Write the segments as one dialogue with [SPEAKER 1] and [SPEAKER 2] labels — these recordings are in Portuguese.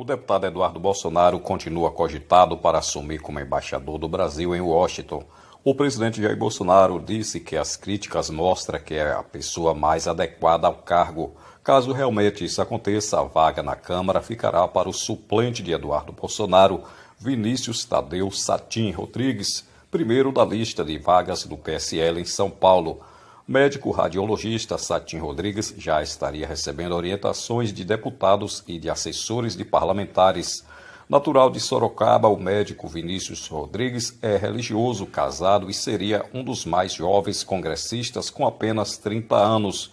[SPEAKER 1] O deputado Eduardo Bolsonaro continua cogitado para assumir como embaixador do Brasil em Washington. O presidente Jair Bolsonaro disse que as críticas mostram que é a pessoa mais adequada ao cargo. Caso realmente isso aconteça, a vaga na Câmara ficará para o suplente de Eduardo Bolsonaro, Vinícius Tadeu Satim Rodrigues, primeiro da lista de vagas do PSL em São Paulo médico radiologista Satim Rodrigues já estaria recebendo orientações de deputados e de assessores de parlamentares. Natural de Sorocaba, o médico Vinícius Rodrigues é religioso, casado e seria um dos mais jovens congressistas com apenas 30 anos.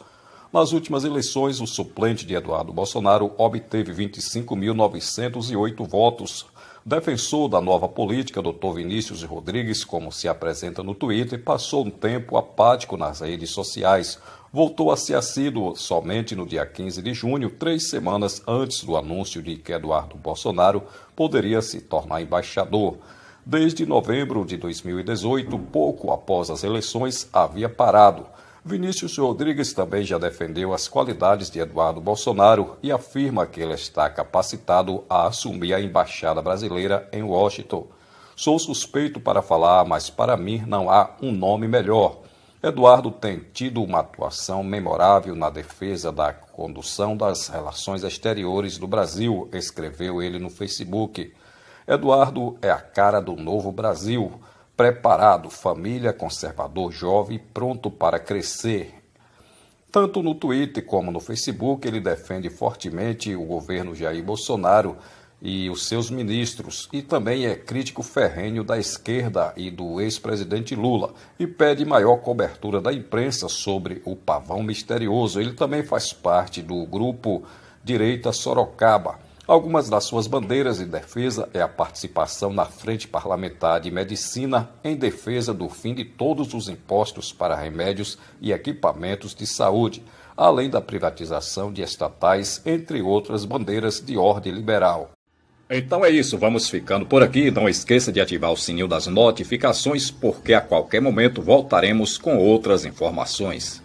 [SPEAKER 1] Nas últimas eleições, o suplente de Eduardo Bolsonaro obteve 25.908 votos, Defensor da nova política, Dr. Vinícius Rodrigues, como se apresenta no Twitter, passou um tempo apático nas redes sociais. Voltou a ser assíduo somente no dia 15 de junho, três semanas antes do anúncio de que Eduardo Bolsonaro poderia se tornar embaixador. Desde novembro de 2018, pouco após as eleições, havia parado. Vinícius Rodrigues também já defendeu as qualidades de Eduardo Bolsonaro e afirma que ele está capacitado a assumir a embaixada brasileira em Washington. Sou suspeito para falar, mas para mim não há um nome melhor. Eduardo tem tido uma atuação memorável na defesa da condução das relações exteriores do Brasil, escreveu ele no Facebook. Eduardo é a cara do novo Brasil preparado, família, conservador, jovem, pronto para crescer. Tanto no Twitter como no Facebook, ele defende fortemente o governo Jair Bolsonaro e os seus ministros, e também é crítico ferrenho da esquerda e do ex-presidente Lula, e pede maior cobertura da imprensa sobre o pavão misterioso. Ele também faz parte do grupo Direita Sorocaba Algumas das suas bandeiras de defesa é a participação na Frente Parlamentar de Medicina em defesa do fim de todos os impostos para remédios e equipamentos de saúde, além da privatização de estatais, entre outras bandeiras de ordem liberal. Então é isso, vamos ficando por aqui. Não esqueça de ativar o sininho das notificações, porque a qualquer momento voltaremos com outras informações.